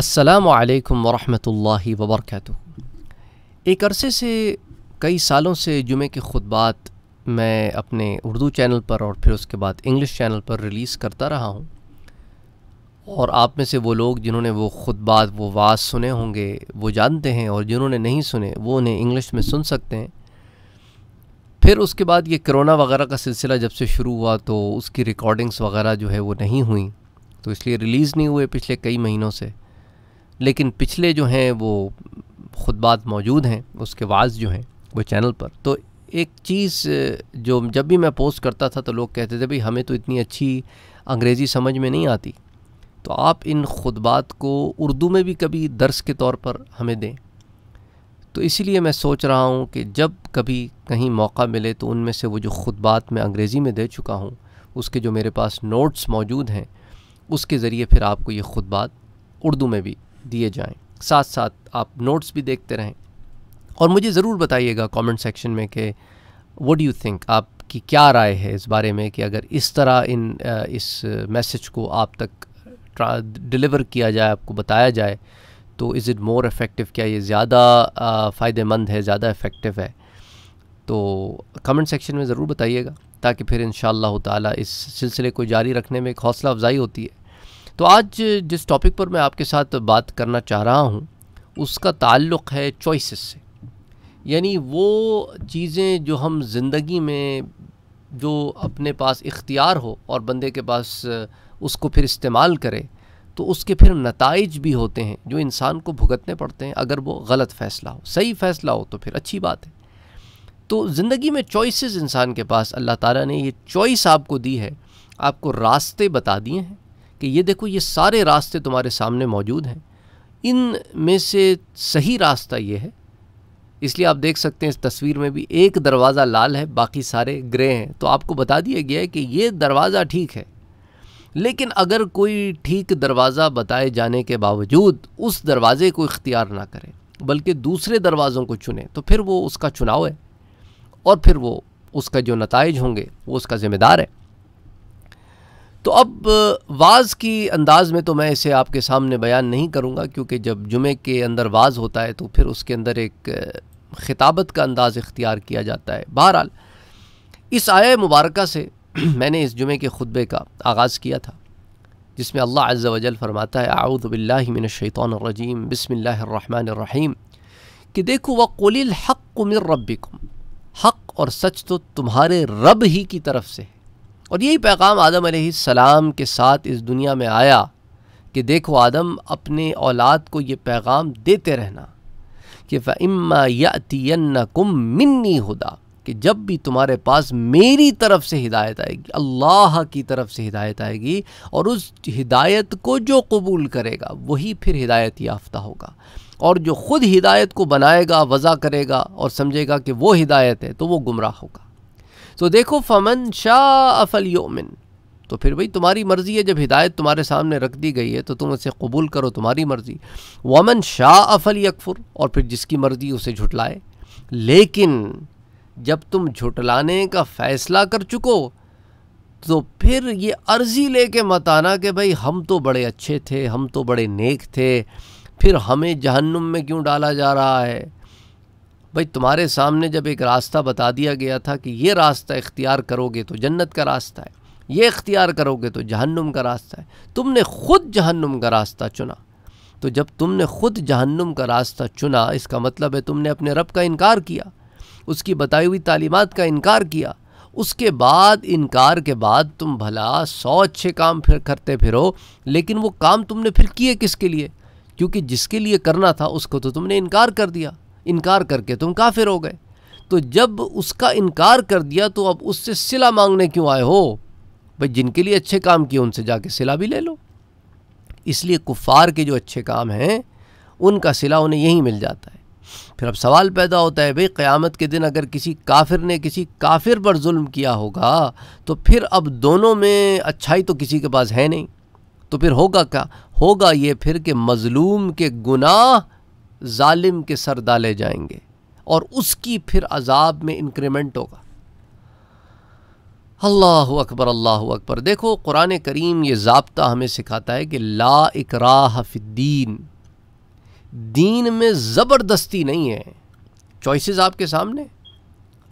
असलकम वरहि वबरक एक अरसे से कई सालों से जुमे के खुतबात मैं अपने उर्दू चैनल पर और फिर उसके बाद इंग्लिश चैनल पर रिलीज़ करता रहा हूँ और आप में से वो लोग जिन्होंने वो खुतबात वो वाज सुने होंगे वो जानते हैं और जिन्होंने नहीं सुने वो उन्हें इंग्लिश में सुन सकते हैं फिर उसके बाद ये कोरोना वगैरह का सिलसिला जब से शुरू हुआ तो उसकी रिकॉर्डिंग्स वगैरह जो है वो नहीं हुई तो इसलिए रिलीज़ नहीं हुए पिछले कई महीनों से लेकिन पिछले जो हैं वो खुदबात मौजूद हैं उसके वाज जो हैं वो चैनल पर तो एक चीज़ जो जब भी मैं पोस्ट करता था तो लोग कहते थे भाई हमें तो इतनी अच्छी अंग्रेज़ी समझ में नहीं आती तो आप इन खुदबात को उर्दू में भी कभी दर्स के तौर पर हमें दें तो इसीलिए मैं सोच रहा हूँ कि जब कभी कहीं मौका मिले तो उनमें से वो जो खुदबात मैं अंग्रेज़ी में दे चुका हूँ उसके जो मेरे पास नोट्स मौजूद हैं उसके ज़रिए फिर आपको ये खुदबात उर्दू में भी दिए जाएं साथ साथ आप नोट्स भी देखते रहें और मुझे ज़रूर बताइएगा कमेंट सेक्शन में कि वट डू यू थिंक आपकी क्या राय है इस बारे में कि अगर इस तरह इन इस मैसेज को आप तक डिलीवर किया जाए आपको बताया जाए तो इज़ इट मोर इफ़ेक्टिव क्या ये ज़्यादा फ़ायदेमंद है ज़्यादा इफ़ेक्टिव है तो कमेंट सेक्शन में ज़रूर बताइएगा ताकि फिर इन ताला इस सिलसिले को जारी रखने में एक हौसला अफजाई होती है तो आज जिस टॉपिक पर मैं आपके साथ बात करना चाह रहा हूँ उसका ताल्लुक़ है चॉइसेस से यानी वो चीज़ें जो हम ज़िंदगी में जो अपने पास इख्तियार हो और बंदे के पास उसको फिर इस्तेमाल करे तो उसके फिर नतज भी होते हैं जो इंसान को भुगतने पड़ते हैं अगर वो गलत फ़ैसला हो सही फ़ैसला हो तो फिर अच्छी बात है तो ज़िंदगी में चॉइसेस इंसान के पास अल्लाह ताला ने ये चॉइस आपको दी है आपको रास्ते बता दिए हैं कि ये देखो ये सारे रास्ते तुम्हारे सामने मौजूद हैं इन में से सही रास्ता ये है इसलिए आप देख सकते हैं इस तस्वीर में भी एक दरवाज़ा लाल है बाकी सारे ग्रे हैं तो आपको बता दिया गया है कि ये दरवाज़ा ठीक है लेकिन अगर कोई ठीक दरवाज़ा बताए जाने के बावजूद उस दरवाज़े को इख्तियार ना करें बल्कि दूसरे दरवाज़ों को चुने तो फिर वो उसका चुनाव है और फिर वो उसका जो नतज होंगे वो उसका ज़िम्मेदार है तो अब वाज की अंदाज़ में तो मैं इसे आपके सामने बयान नहीं करूँगा क्योंकि जब जुमे के अंदर वाज होता है तो फिर उसके अंदर एक खिताबत का अंदाज़ इख्तियार किया जाता है बहरहाल इस आय मुबारक से मैंने इस जुमे के खुतबे का आगाज़ किया था जिसमें अल्लाह अज़्ज़ वजल फ़रमाता है आऊदबिल्लिमिनशैतरजीम बसमीम कि देखो वक़ुल हक़ मिर रबिकुम हक़ और सच तो तुम्हारे रब ही की तरफ से है और यही पैगाम आदम सलाम के साथ इस दुनिया में आया कि देखो आदम अपने औलाद को ये पैगाम देते रहना कि फ़िम्मा यतियन कुम मिन्नी हुदा कि जब भी तुम्हारे पास मेरी तरफ से हिदायत आएगी अल्लाह की तरफ से हिदायत आएगी और उस हिदायत को जो कबूल करेगा वही फिर हिदायत याफ्ता होगा और जो ख़ुद हिदायत को बनाएगा वज़ा करेगा और समझेगा कि वो हिदायत है तो वो गुमराह होगा तो देखो फमन शाह योमिन तो फिर भाई तुम्हारी मर्ज़ी है जब हिदायत तुम्हारे सामने रख दी गई है तो तुम उसे कबूल करो तुम्हारी मर्ज़ी वमन शाह अफल यकफुर और फिर जिसकी मर्ज़ी उसे झुटलाए लेकिन जब तुम झुटलाने का फ़ैसला कर चुको तो फिर ये अर्ज़ी ले के मत आना कि भाई हम तो बड़े अच्छे थे हम तो बड़े नेक थे फिर हमें जहन्नुम में क्यों डाला जा रहा है भाई तुम्हारे सामने जब एक रास्ता बता दिया गया था कि ये रास्ता इख्तियार करोगे तो जन्नत का रास्ता है ये इख्तियार करोगे तो जहन्नुम का रास्ता है तुमने ख़ुद जहन्नुम का रास्ता चुना तो जब तुमने ख़ुद जहन्नुम का रास्ता चुना इसका मतलब है तुमने अपने रब का इनकार किया उसकी बताई हुई तालीमत का इनकार किया उसके बाद इनकार के बाद तुम भला सौ अच्छे काम फिर करते फिरो लेकिन वो काम तुमने फिर किए किसके लिए क्योंकि जिसके लिए करना था उसको तो तुमने इनकार कर दिया इनकार करके तुम काफिर हो गए तो जब उसका इनकार कर दिया तो अब उससे सिला मांगने क्यों आए हो भाई जिनके लिए अच्छे काम किए उनसे जाके सिला भी ले लो इसलिए कुफ़ार के जो अच्छे काम हैं उनका सिला उन्हें यहीं मिल जाता है फिर अब सवाल पैदा होता है भाई क़यामत के दिन अगर किसी काफिर ने किसी काफिर पर जुल्म किया होगा तो फिर अब दोनों में अच्छाई तो किसी के पास है नहीं तो फिर होगा क्या होगा ये फिर कि मज़लूम के गुनाह ालिम के सर डाले जाएंगे और उसकी फिर अजाब में इंक्रीमेंट होगा अल्लाह अकबर अल्लाह अकबर देखो कुरान करीम ये जबता हमें सिखाता है कि ला इकरा फ़िद्दीन दीन में ज़बरदस्ती नहीं है चॉइसेस आपके सामने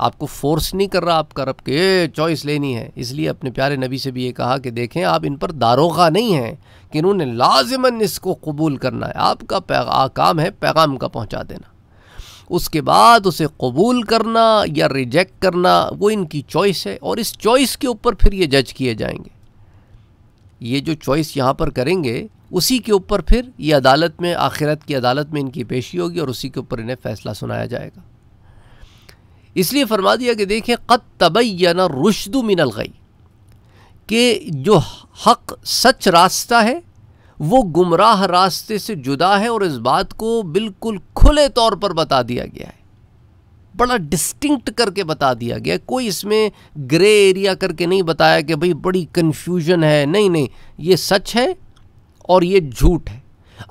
आपको फोर्स नहीं कर रहा आपका रब के चॉइस लेनी है इसलिए अपने प्यारे नबी से भी ये कहा कि देखें आप इन पर दारोगा नहीं हैं कि इन्होंने लाजमन इसको कबूल करना है आपका काम है पैगाम का पहुँचा देना उसके बाद उसे कबूल करना या रिजेक्ट करना वो इनकी चॉइस है और इस चॉइस के ऊपर फिर ये जज किए जाएंगे ये जो चॉइस यहाँ पर करेंगे उसी के ऊपर फिर ये अदालत में आखिरत की अदालत में इनकी पेशी होगी और उसी के ऊपर इन्हें फ़ैसला सुनाया जाएगा इसलिए फरमा दिया कि देखें क़द न रुशद मिनल गई कि जो हक सच रास्ता है वो गुमराह रास्ते से जुदा है और इस बात को बिल्कुल खुले तौर पर बता दिया गया है बड़ा डिस्टिंक्ट करके बता दिया गया है कोई इसमें ग्रे एरिया करके नहीं बताया कि भाई बड़ी कन्फ्यूजन है नहीं नहीं ये सच है और ये झूठ है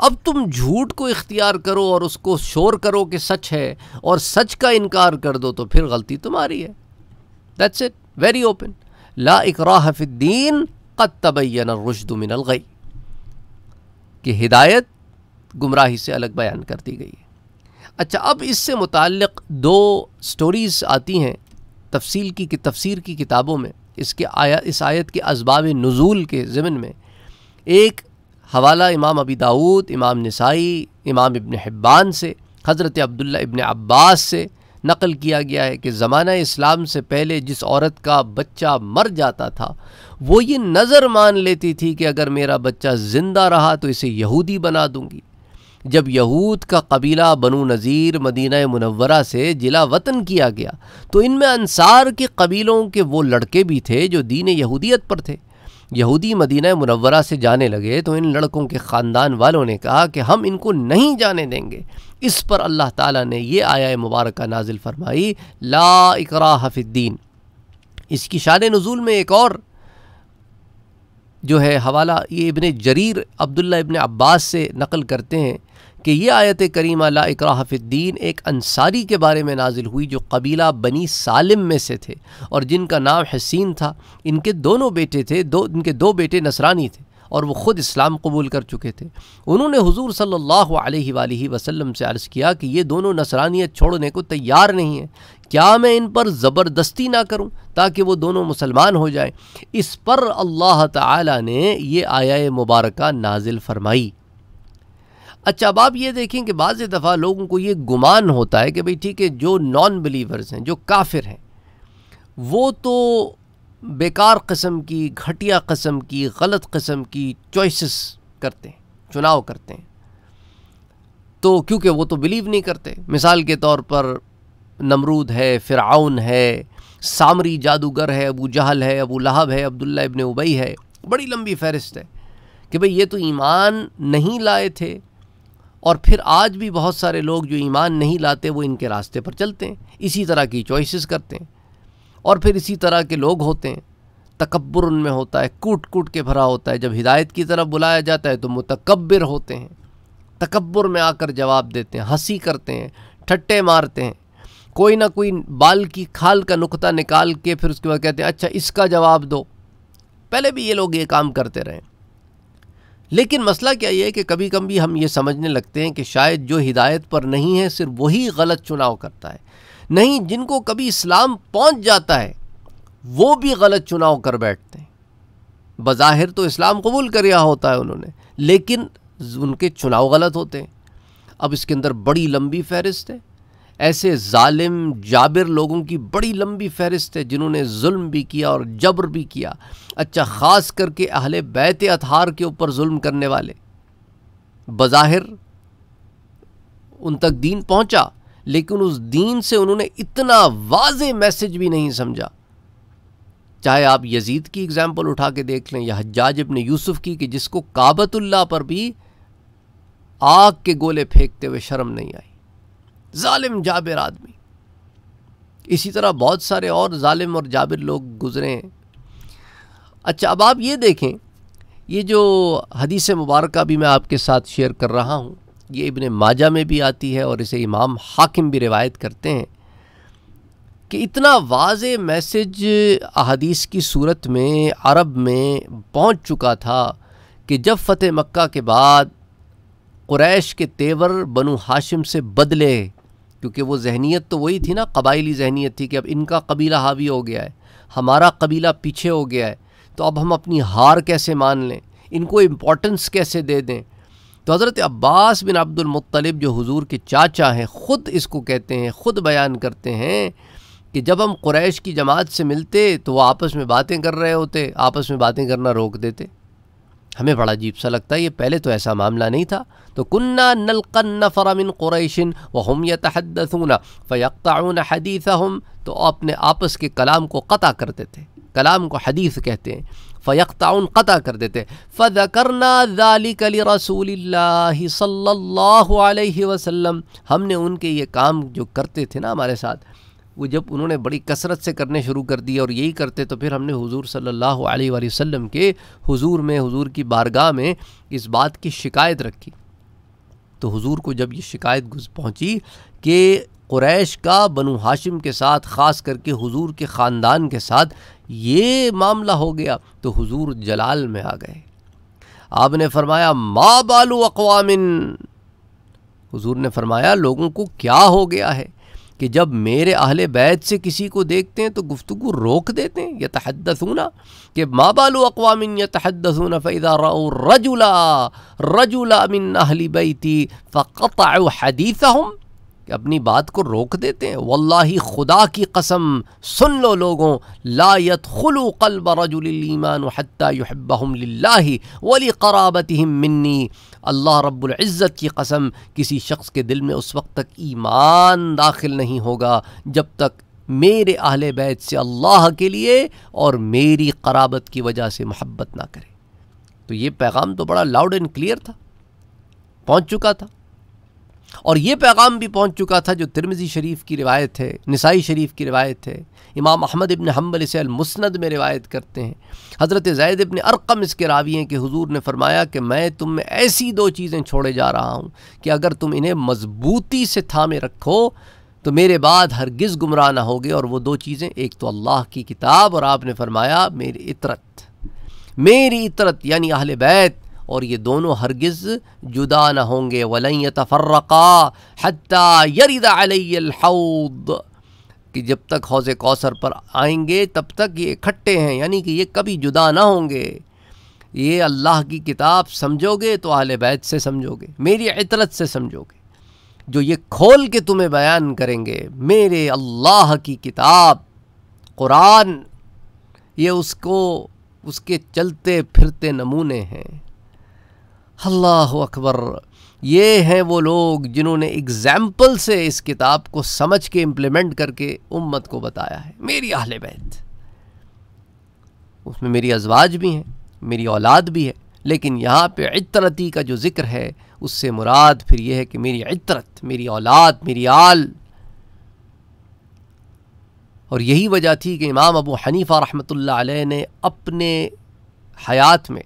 अब तुम झूठ को इख्तियार करो और उसको शोर करो कि सच है और सच का इनकार कर दो तो फिर गलती तुम्हारी है दैट्स इट वेरी ओपन ला इकराफीन कत तबैन रुशदमिन गई कि हिदायत गुमराही से अलग बयान कर दी गई है अच्छा अब इससे मुतक़ दो स्टोरीज़ आती हैं तफसील की तफसीर की किताबों में इसके आया इस आयत के इसबाब नज़ूल के ज़मन में एक हवाला इमाम अबी दाऊद इमाम नसाई इमाम इबन हब्बान से हज़रत अब्दुल्ला इबन अब्बास से नकल किया गया है कि ज़माना इस्लाम से पहले जिस औरत का बच्चा मर जाता था वो ये नज़र मान लेती थी कि अगर मेरा बच्चा ज़िंदा रहा तो इसे यहूदी बना दूँगी जब यहूद का कबीला बनु नज़ीर मदीना मुनवरा से जिला वतन किया गया तो इनमें अंसार के कबीलों के वो लड़के भी थे जो दीन यहूदियत पर थे यहूदी मदीना मुनवरा से जाने लगे तो इन लड़कों के ख़ानदान वालों ने कहा कि हम इनको नहीं जाने देंगे इस पर अल्लाह ताला ने यह आया मुबारक नाजिल फरमाई ला इकरा हफिद्दीन इसकी शान नज़ुल में एक और जो है हवाला ये इबन जरीर अब्दुल्ला इबन अब्बास से नकल करते हैं कि ये आयत करीमा ला एक अंसारी के बारे में नाजिल हुई जो कबीला बनी सालिम में से थे और जिनका नाम हसीन था इनके दोनों बेटे थे दो इनके दो बेटे नसरानी थे और वो ख़ुद इस्लाम कबूल कर चुके थे उन्होंने हुजूर सल्लल्लाहु अलैहि वसल्लम से अर्ज़ किया कि ये दोनों नसरानियत छोड़ने को तैयार नहीं है क्या मैं इन पर ज़बरदस्ती ना करूं ताकि वो दोनों मुसलमान हो जाएं इस पर अल्लाह ताला ने ये आया मुबारक नाजिल फरमाई अच्छा अब आप ये देखें कि बाज़ दफ़ा लोगों को ये गुमान होता है कि भाई ठीक है जो नॉन बिलीवर्स हैं जो काफिर हैं वो तो बेकार कस्म की घटिया कस्म की गलत कस्म की चॉइसेस करते हैं चुनाव करते हैं तो क्योंकि वो तो बिलीव नहीं करते मिसाल के तौर पर नमरूद है फ़िरआन है सामरी जादूगर है अबू जहल है अबू लहब है अब्दुल्ला इबन उबई है बड़ी लंबी फहरिस्त है कि भाई ये तो ईमान नहीं लाए थे और फिर आज भी बहुत सारे लोग जो ईमान नहीं लाते वो इनके रास्ते पर चलते हैं इसी तरह की चॉइसेस करते हैं और फिर इसी तरह के लोग होते हैं तकबर उनमें होता है कूट कूट के भरा होता है जब हिदायत की तरफ बुलाया जाता है तो मुतकबर होते हैं तकबर में आकर जवाब देते हैं हंसी करते हैं ठट्टे मारते हैं कोई ना कोई बाल की खाल का नुकता निकाल के फिर उसके बाद कहते हैं अच्छा इसका जवाब दो पहले भी ये लोग ये काम करते रहे लेकिन मसला क्या ये है कि कभी कभी हम ये समझने लगते हैं कि शायद जो हिदायत पर नहीं है सिर्फ वही गलत चुनाव करता है नहीं जिनको कभी इस्लाम पहुंच जाता है वो भी गलत चुनाव कर बैठते हैं बज़ाहिर तो इस्लाम कबूल कर रहा होता है उन्होंने लेकिन उनके चुनाव गलत होते हैं अब इसके अंदर बड़ी लंबी फहरिस्त है ऐसे ालिम जाबिर लोगों की बड़ी लंबी फहरिस्त है जिन्होंने जुल्म भी किया और जबर भी किया अच्छा ख़ास करके अहल बैत अतहार के ऊपर जुल्म करने वाले बज़ाहिर उन तक दीन पहुँचा लेकिन उस दीन से उन्होंने इतना वाज मैसेज भी नहीं समझा चाहे आप यजीद की एग्ज़ाम्पल उठा के देख लें या हजाज इबन यूसुफ की कि जिसको काबतुल्ला पर भी आग के गोले फेंकते हुए शर्म नहीं आई ालिम जाबिर आदमी इसी तरह बहुत सारे और ालिम और जाबिर लोग गुज़रे हैं अच्छा अब आप ये देखें ये जो हदीस मुबारक भी मैं आपके साथ शेयर कर रहा हूँ ये इबन माजा में भी आती है और इसे इमाम हाकिम भी रिवायत करते हैं कि इतना वाज मैसेज अदीस की सूरत में अरब में पहुँच चुका था कि जब फ़तेह मक्का के बाद क्रैश के तेवर बनु हाशिम से बदले क्योंकि वो जहनीत तो वही थी ना कबाइली जहनीत थी कि अब इनका कबीला हावी हो गया है हमारा कबीला पीछे हो गया है तो अब हम अपनी हार कैसे मान लें इनको इम्पोर्टेंस कैसे दे दें तो हज़रत अब्बास बिन अब्दुलमतलब जो हुजूर के चाचा हैं ख़ुद इसको कहते हैं ख़ुद बयान करते हैं कि जब हम क्रैश की जमात से मिलते तो वह आपस में बातें कर रहे होते आपस में बातें करना रोक देते हमें बड़ा अजीब सा लगता है ये पहले तो ऐसा मामला नहीं था तो कुन्ना नलकन फ़रामिन क़ुरैशिन व हम यतहदसूना फ़यक़ाउन हदीसा हम तो अपने आपस के कलाम को क़़ा करते थे कलाम को हदीस कहते हैं फ़यक़ाउन क़ता कर देते फ़रना ज़ालिकली रसूल सल्ला वसम हमने उनके ये काम जो करते थे ना हमारे साथ वो जब उन्होंने बड़ी कसरत से करने शुरू कर दिए और यही करते तो फिर हमने हुजूर सल्लल्लाहु अलैहि वसल्लम के हुजूर में हुजूर की बारगाह में इस बात की शिकायत रखी तो हुजूर को जब ये शिकायत गुज पहुँची कि क्रैश का बनु हाशिम के साथ ख़ास करके हुजूर के ख़ानदान के साथ ये मामला हो गया तो हुजूर जलाल में आ गए आपने फरमाया मा बालू अकवामिन हुजूर ने फरमाया लोगों को क्या हो गया है कि जब मेरे अहले बैत से किसी को देखते हैं तो गुफ्तु रोक देते हैं यतहदसूना कि माँ बालो अकवामिन यतहदसूना फ़ैज़ा रजुला रजुला मिन अहली बैती फ़त हदीसा हम अपनी बात को रोक देते हैं वल्लाही खुदा की कसम सुन लो लोगों लायत खुलू कल्ब रजुलमान हत्ता युहबहम लाही वली कराबत मिन्नी अल्लाह रब्ज़त की कसम किसी शख्स के दिल में उस वक्त तक ईमान दाखिल नहीं होगा जब तक मेरे अहल बैत से अल्लाह के लिए और मेरी कराबत की वजह से मोहब्बत ना करे तो ये पैगाम तो बड़ा लाउड एंड क्लियर था पहुँच चुका था और ये पैगाम भी पहुंच चुका था जो तिरमिज़ी शरीफ की रिवायत है नसाई शरीफ की रिवायत है इमाम अहमद इबन हम्बल इसे अलमुसनद में रिवायत करते हैं हज़रत जैद इबन अरकम इसके रावी हैं कि हुजूर ने फरमाया कि मैं तुम में ऐसी दो चीज़ें छोड़े जा रहा हूँ कि अगर तुम इन्हें मजबूती से थामे रखो तो मेरे बाद हरगिज़ गुमराह ना होगे और वो दो चीज़ें एक तो अल्लाह की किताब और आपने फरमाया मेरी इतरत मेरी इतरत यानी अहल बैत और ये दोनों हरगिज़ जुदा ना होंगे वलैँ तफर्रक़ा हती यरिदाउद कि जब तक हौज कौसर पर आएंगे तब तक ये इकट्ठे हैं यानी कि ये कभी जुदा ना होंगे ये अल्लाह की किताब समझोगे तो आल बैत से समझोगे मेरी इतरत से समझोगे जो ये खोल के तुम्हें बयान करेंगे मेरे अल्लाह की किताब कुरान ये उसको उसके चलते फिरते नमूने हैं अल्लाह अकबर ये हैं वो लोग जिन्होंने एग्ज़ैम्पल से इस किताब को समझ के इम्प्लीमेंट करके उम्मत को बताया है मेरी आहल बैत उसमें मेरी अजवाज भी हैं मेरी औलाद भी है लेकिन यहाँ पे इतरती का जो ज़िक्र है उससे मुराद फिर यह है कि मेरी इतरत मेरी औलाद मेरी आल और यही वजह थी कि इमाम अबू हनीफ़ा रहमत अलैह ने अपने हयात में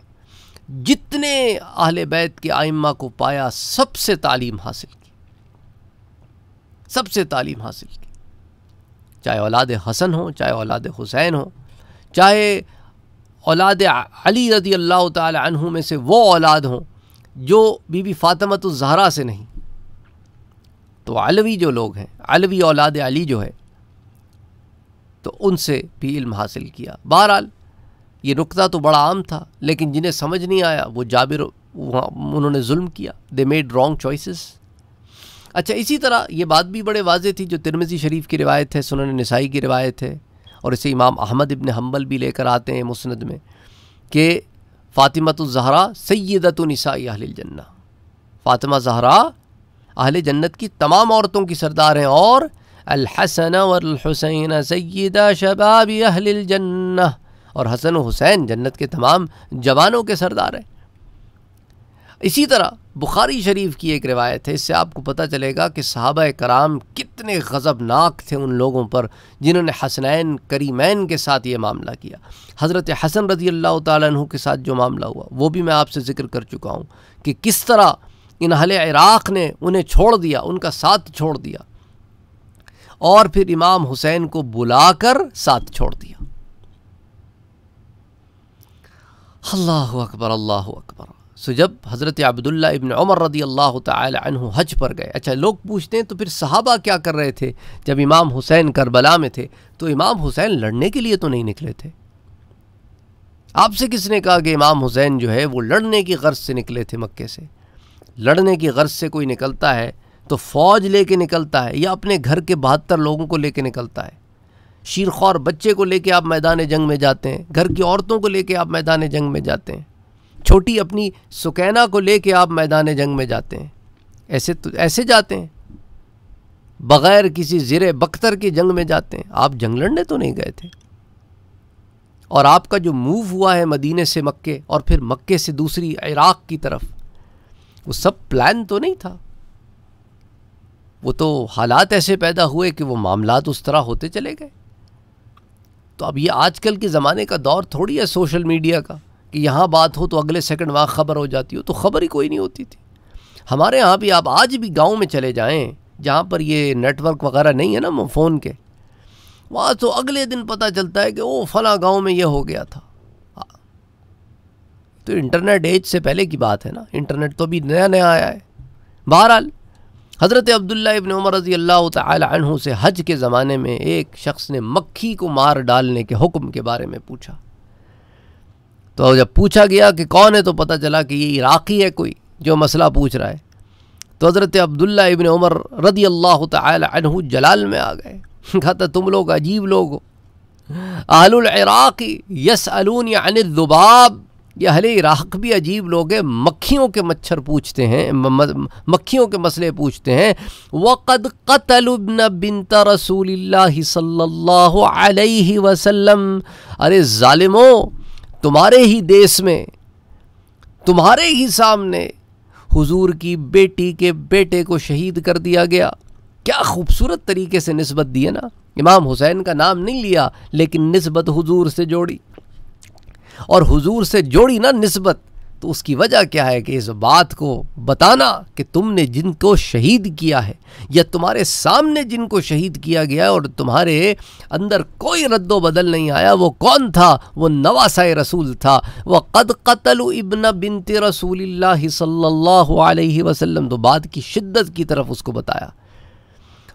जितने आहल बैत के आइम्मा को पाया सबसे तालीम हासिल की सबसे तालीम हासिल की चाहे औलाद हसन हो चाहे औलाद हुसैन हो चाहे औलाद अली रदी अल्लाह तहु में से वो औलाद हों जो बीबी फ़ातमत ज़हरा से नहीं तो अलवी जो लोग हैं अलवी औलाद अली जो है तो उनसे भी इल्म हासिल किया बहरहाल ये रुकता तो बड़ा आम था लेकिन जिन्हें समझ नहीं आया वो जाबिर वहाँ उन्होंने जुल्म किया दे मेड रॉन्ग चॉइसेस अच्छा इसी तरह ये बात भी बड़े वाज थी जो तिरमजी शरीफ की रिवायत है सुनन नसाई की रिवायत है और इसे इमाम अहमद इबन हम्बल भी लेकर आते हैं मुसनद में कि फ़ातिमा तो ज़हरा सैदत नसाई अहल जन्ना फ़ातिमा ज़हरा अहल जन्नत की तमाम औरतों की सरदार हैं और अलहसन वलहसैन सैदा शबाब अहल जन्ना और हसन हुसैन जन्नत के तमाम जवानों के सरदार हैं इसी तरह बुखारी शरीफ की एक रिवायत है इससे आपको पता चलेगा कि साहब कराम कितने गज़बनाक थे उन लोगों पर जिन्होंने हसनैन करीमैन के साथ ये मामला किया हज़रत हसन रज़ी अल्लाह तु के साथ जो मामला हुआ वो भी मैं आपसे ज़िक्र कर चुका हूँ कि किस तरह इन हल इराक़ ने उन्हें छोड़ दिया उनका साथ छोड़ दिया और फिर इमाम हुसैन को बुलाकर साथ छोड़ दिया अल्लाह अकबर अल्लाह अकबर सो जब हज़रत अब्दुल्ला इबन उमर रदी अल्लाह तु हज पर गए अच्छा लोग पूछते हैं तो फिर सहाबा क्या कर रहे थे जब इमाम हुसैन करबला में थे तो इमाम हुसैन लड़ने के लिए तो नहीं निकले थे आपसे किसने कहा कि इमाम हुसैन जो है वो लड़ने की गर्ज से निकले थे मक्के से लड़ने की गर्ज से कोई निकलता है तो फ़ौज ले निकलता है या अपने घर के बहत्तर लोगों को ले निकलता है शीरखौर बच्चे को लेके आप मैदान जंग में जाते हैं घर की औरतों को लेके आप मैदान जंग में जाते हैं छोटी अपनी सुकैना को लेके आप मैदान जंग में जाते हैं ऐसे तो ऐसे जाते हैं बग़ैर किसी ज़र बख्तर के जंग में जाते हैं आप जंग लड़ने तो नहीं गए थे और आपका जो मूव हुआ है मदीने से मक्के और फिर मक्के से दूसरी इराक़ की तरफ वो सब प्लान तो नहीं था वो तो हालात ऐसे पैदा हुए कि वो मामला उस तरह होते चले गए तो अब ये आजकल के ज़माने का दौर थोड़ी है सोशल मीडिया का कि यहाँ बात हो तो अगले सेकंड वहाँ ख़बर हो जाती हो तो ख़बर ही कोई नहीं होती थी हमारे यहाँ भी आप आज भी गाँव में चले जाएँ जहाँ पर ये नेटवर्क वगैरह नहीं है ना फ़ोन के वहाँ तो अगले दिन पता चलता है कि ओ फला गाँव में यह हो गया था हाँ। तो इंटरनेट एज से पहले की बात है ना इंटरनेट तो भी नया नया आया है बहरहाल हज़रत अब्दुल्ला इबन उमर रज़ी अल्लाह तह से हज के ज़माने में एक शख्स ने मक्खी को मार डालने के हुक्म के बारे में पूछा तो जब पूछा गया कि कौन है तो पता चला कि ये इराक़ी है कोई जो मसला पूछ रहा है तो हज़रत अब्दुल्ला इबन उमर रदी अल्लाह तहु जलाल में आ गए कहा था तो तुम लोग अजीब लोग हो आलराकी यस अलून अनिल दुबाब ये अहले इराक़ भी अजीब लोग हैं मक्खियों के मच्छर पूछते हैं मक्खियों के मसले पूछते हैं वक़द कतलबन बिनता रसूल सल्लल्लाहु अलैहि वसल्लम अरे ालिमो तुम्हारे ही देश में तुम्हारे ही सामने हुजूर की बेटी के बेटे को शहीद कर दिया गया क्या खूबसूरत तरीके से नस्बत दी है ना इमाम हुसैन का नाम नहीं लिया लेकिन नस्बत हुजूर से जोड़ी और हुजूर से जोड़ी ना नस्बत तो उसकी वजह क्या है कि इस बात को बताना कि तुमने जिनको शहीद किया है या तुम्हारे सामने जिनको शहीद किया गया और तुम्हारे अंदर कोई रद्दो बदल नहीं आया वो कौन था वो नवासा रसूल था वह कद कतल इबन बिनते रसूल सल्ला वसलम तो बात की शिद्दत की तरफ उसको बताया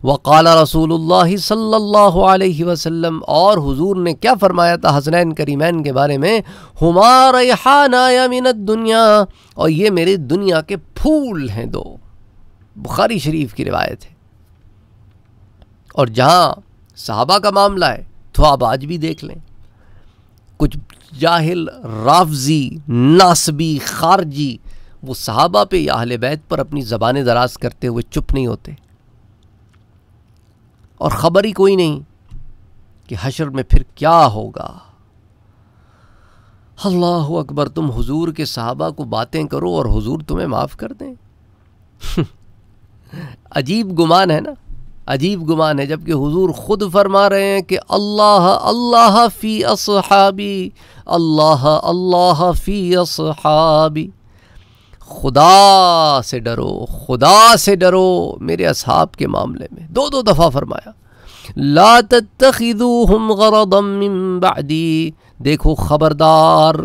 वक़ाल रसूलुल्लाह सल्लल्लाहु अलैहि वसल्लम और हुजूर ने क्या फ़रमाया था हसनैन करीमैन के बारे में हमारा रहानाया मिनत दुनिया और ये मेरे दुनिया के फूल हैं दो बुखारी शरीफ की रिवायत है और जहाँ साहबा का मामला है तो आप आज भी देख लें कुछ जाहिल राफजी नासबी खारजी वो साहबा पे या अहल बैत पर अपनी ज़बान दराज करते हुए चुप नहीं होते और ख़बर ही कोई नहीं कि हशर में फिर क्या होगा अल्लाह अकबर तुम हुजूर के साहबा को बातें करो और हुजूर तुम्हें माफ़ कर दें अजीब गुमान है ना अजीब गुमान है जबकि हुजूर ख़ुद फरमा रहे हैं कि अल्लाह अल्लाह फ़ी असहाबी अल्लाह अल्लाह फ़ी असहाबी खुदा से डरो खुदा से डरो मेरे असहाब के मामले में दो दो दफ़ा फरमाया लात तखिदू हम गरदी देखो ख़बरदार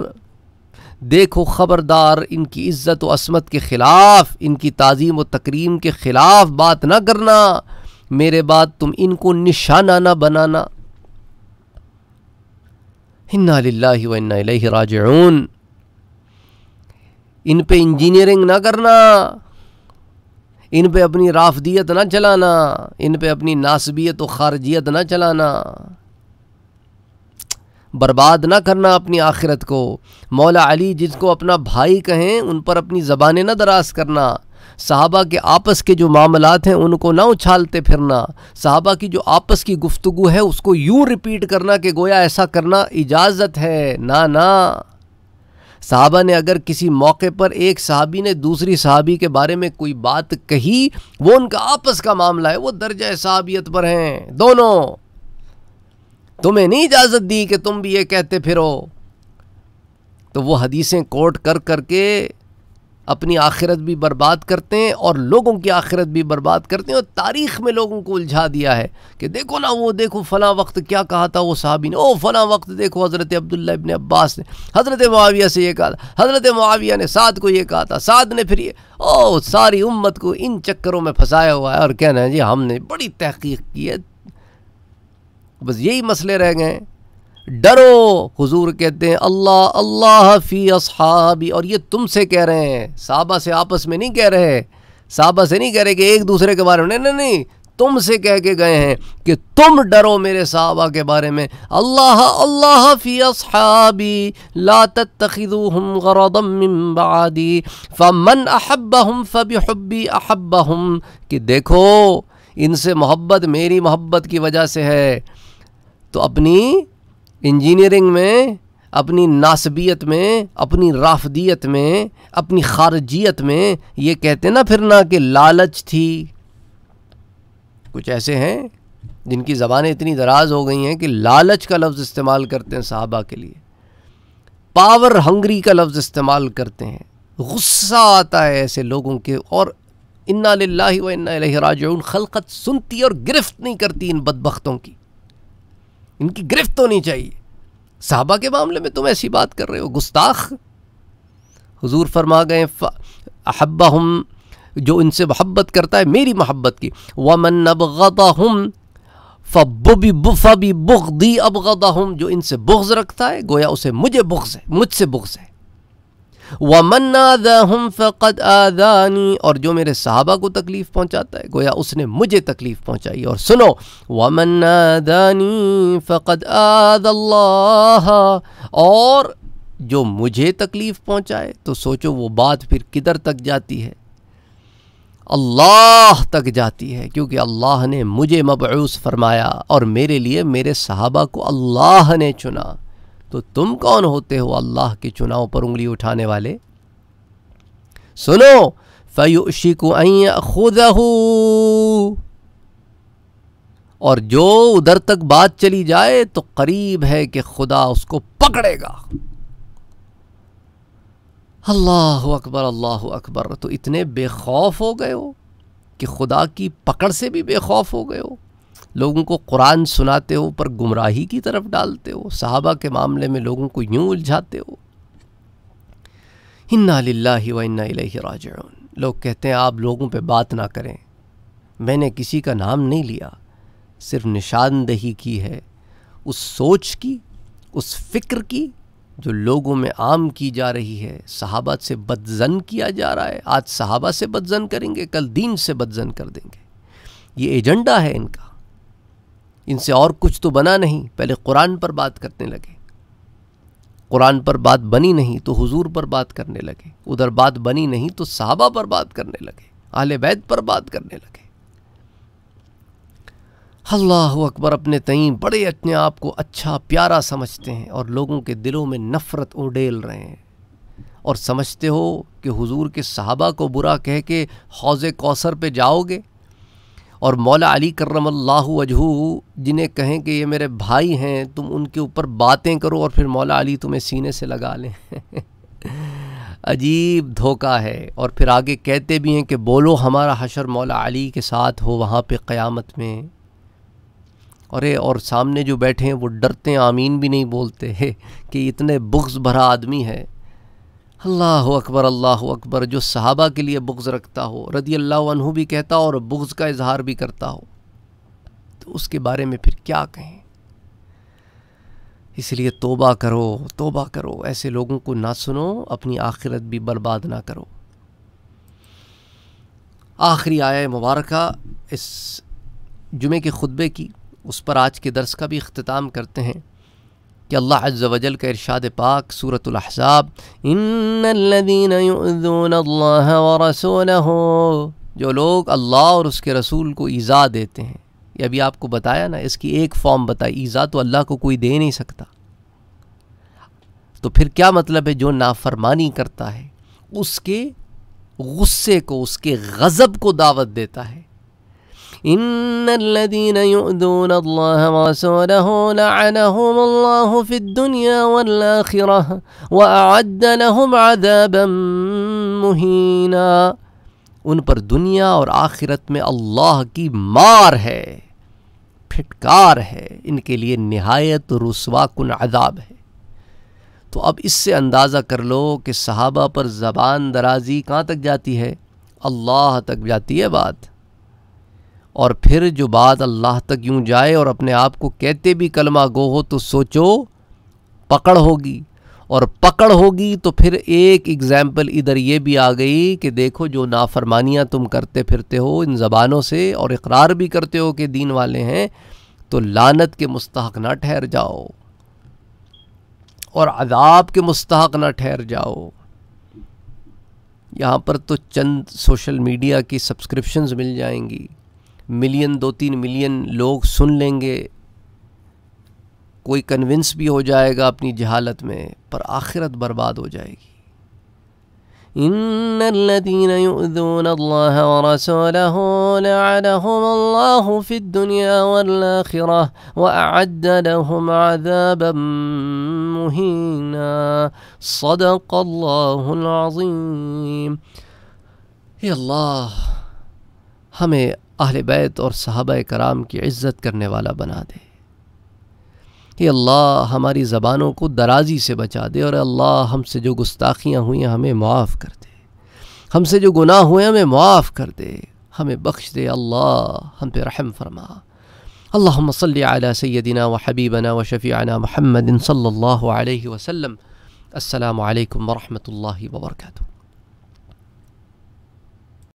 देखो ख़बरदार इनकी इज़्ज़त व असमत के ख़िलाफ़ इनकी तज़ीम व तकरीम के ख़िलाफ़ बात ना करना मेरे बाद तुम इनको निशाना ना बनाना इन्ना लाही व इन्ना राजून इन पे इंजीनियरिंग ना करना इन पे अपनी राफदियत ना चलाना इन पे अपनी नासबियत व खारजियत ना चलाना बर्बाद ना करना अपनी आखिरत को मौला अली जिसको अपना भाई कहें उन पर अपनी ज़बानें ना दराज करना साहबा के आपस के जो मामलात हैं उनको ना उछालते फिरना साहबा की जो आपस की गुफ्तु है उसको यूँ रिपीट करना कि गोया ऐसा करना इजाज़त है ना ना साहबा ने अगर किसी मौके पर एक साहबी ने दूसरी साहबी के बारे में कोई बात कही वो उनका आपस का मामला है वो दर्ज साहबियत पर हैं दोनों तुम्हें नहीं इजाज़त दी कि तुम भी ये कहते फिरो तो वो हदीसें कोट कर करके अपनी आखिरत भी बर्बाद करते हैं और लोगों की आखिरत भी बर्बाद करते हैं और तारीख़ में लोगों को उलझा दिया है कि देखो ना वो देखो फ़लाँ वक्त क्या कहा था वो साहबी ने ओ फ़लाँ वक्त देखो हज़रत अब्दुल्ला इबन अब्बास ने हज़रत माविया से ये कहा था हज़रत मुआविया ने साद को ये कहा था साद ने फिर ये ओ सारी उम्मत को इन चक्करों में फंसाया हुआ है और कहना है जी हमने बड़ी तहकीक की है बस यही मसले रह गए हैं डरो हुजूर कहते हैं अल्लाह अल्लाह फ़ी असहाबी और ये तुमसे कह रहे हैं साहबा से आपस में नहीं कह रहे साहबा से नहीं कह रहे कि एक दूसरे के बारे में नहीं नहीं नहीं से कह के गए हैं कि तुम डरो मेरे साहबा के बारे में अल्लाह अल्लाह फ़ी असहाबी ला तखिदू हम फ़मन अहब हम फ़बी हब्बी अहब हम कि देखो इनसे मोहब्बत मेरी मोहब्बत की वजह से है तो अपनी इंजीनियरिंग में अपनी नासबियत में अपनी राफदियत में अपनी खारजियत में ये कहते ना फिर ना कि लालच थी कुछ ऐसे हैं जिनकी ज़बानें इतनी दराज हो गई हैं कि लालच का लफ्ज़ इस्तेमाल करते हैं साहबा के लिए पावर हंगरी का लफ्ज़ इस्तेमाल करते हैं गुस्सा आता है ऐसे लोगों के और इन्ना व इन्ना राजून खलकत सुनती और गिरफ्त नहीं करती इन बदबख्तों की इनकी गिरफ्त होनी चाहिए साहबा के मामले में तुम ऐसी बात कर रहे हो गुस्ताख हुजूर फरमा गए अहब्बा हम जो इनसे मोहब्बत करता है मेरी मोहब्बत की वमन अबगदा हम फ़बी बुफ़बी अब अबगदा हम जो इनसे बुग्ज़ रखता है गोया उसे मुझे बुग्ज़ है मुझसे बुग्ज़ है वमन आदाहम फ़कत आदानी और जो मेरे साहबा को तकलीफ़ पहुँचाता है गोया उसने मुझे तकलीफ़ पहुँचाई और सुनो वमन आदानी फ़कत आदल्ला और जो मुझे तकलीफ़ पहुँचाए तो सोचो वो बात फिर किधर तक जाती है अल्लाह तक जाती है क्योंकि अल्लाह ने मुझे मबूस फरमाया और मेरे लिए मेरे सहाबा को अल्लाह ने चुना तो तुम कौन होते हो अल्लाह के चुनाव पर उंगली उठाने वाले सुनो को खुद और जो उधर तक बात चली जाए तो करीब है कि खुदा उसको पकड़ेगा अल्लाह अकबर अल्लाह अकबर तो इतने बेखौफ हो गए हो कि खुदा की पकड़ से भी बेखौफ हो गए हो लोगों को कुरान सुनाते हो पर गुमराही की तरफ डालते हो सहाबा के मामले में लोगों को यूँ उलझाते हो इन्ना लाला व इन्ना लोग कहते हैं आप लोगों पे बात ना करें मैंने किसी का नाम नहीं लिया सिर्फ निशानदेही की है उस सोच की उस फ़िक्र की जो लोगों में आम की जा रही है सहाबा से बदजन किया जा रहा है आज सहाबा से बदजन करेंगे कल दीन से बदजन कर देंगे ये एजेंडा है इनका इनसे और कुछ तो बना नहीं पहले कुरान पर बात करने लगे कुरान पर बात बनी नहीं तो हुजूर पर बात करने लगे उधर बात बनी नहीं तो साहबा पर बात करने लगे आले वैद पर बात करने लगे अल्लाह अकबर अपने तई बड़े अपने आप को अच्छा प्यारा समझते हैं और लोगों के दिलों में नफ़रत उडेल रहे हैं और समझते हो कि हुजूर के साहबा को बुरा कह के हौज़ कौसर पे जाओगे और मौला अली करम वजहू जिन्हें कहें कि ये मेरे भाई हैं तुम उनके ऊपर बातें करो और फिर मौला अली तुम्हें सीने से लगा लें अजीब धोखा है और फिर आगे कहते भी हैं कि बोलो हमारा हशर मौला अली के साथ हो वहाँ पे क़यामत में अरे और सामने जो बैठे हैं वो डरते हैं आमीन भी नहीं बोलते हैं कि इतने बुग्स भरा आदमी है अल्लाह अकबर अल्लाह अकबर जो सहाबा के लिए बुग्ज़ रखता हो रदी अल्लाह भी कहता हो और बुग्ज़ का इजहार भी करता हो तो उसके बारे में फिर क्या कहें इसलिए तोबा करो तोबा करो ऐसे लोगों को ना सुनो अपनी आखिरत भी बर्बाद ना करो आखिरी आया मुबारक इस जुमे के खुतबे की उस पर आज के दर्स का भी अख्ताम करते हैं कि अल्लाह अज़्ज़ वजल का इरशाद पाक सूरतुल अहसाब इन हो जो लोग अल्लाह और उसके रसूल को ईज़ा देते हैं ये अभी आपको बताया ना इसकी एक फॉर्म बताई ईज़ा तो अल्लाह को कोई दे नहीं सकता तो फिर क्या मतलब है जो नाफरमानी करता है उसके गुस्से को उसके गज़ब को दावत देता है إن الذين يؤذون الله ورسوله لعنهم الله في الدنيا والآخرة وأعد لهم عذابا مهينا دنیا اور آخرت میں اللہ کی مار ہے پھٹکار ہے ان کے لئے نہایت رسوا کن عذاب ہے تو اب اس سے اندازہ کر لو کہ صحابہ پر زبان درازی کہاں تک جاتی ہے اللہ تک جاتی ہے بات और फिर जो बात अल्लाह तक यूँ जाए और अपने आप को कहते भी कलमा गो हो तो सोचो पकड़ होगी और पकड़ होगी तो फिर एक एग्ज़ाम्पल इधर ये भी आ गई कि देखो जो नाफरमानियाँ तुम करते फिरते हो इन ज़बानों से और इकरार भी करते हो कि दीन वाले हैं तो लानत के मुस्तक ना ठहर जाओ और अदाब के मुस्तक ना ठहर जाओ यहाँ पर तो चंद सोशल मीडिया की सब्सक्रिप्शंस मिल जाएंगी ملین دو تین ملین لوگ سن لیں گے کوئی کنونس بھی ہو جائے گا اپنی جہالت میں پر آخرت برباد ہو جائے گی ان الذين يؤذون الله ورسوله لعنهم الله في الدنيا والاخره واعد لهم عذابا مهينا صدق الله العظيم يا الله ہمیں अहल बैत और साहब कराम की इज़्ज़त करने वाला बना दे ये अल्लाह हमारी ज़बानों को दराजी से बचा दे और अल्लाह हमसे जो गुस्ताखियाँ हुई हैं हमें माफ़ कर दे हमसे जो गुनाह हुए हमें माफ़ कर दे हमें बख्श दे अल्लाह हम पे रहम फरमा अल्लाह सल अला सैदिना व हबीबना व शफ़ीना महमदिन सल्ला वसम अल्लाम वरहमल वर्का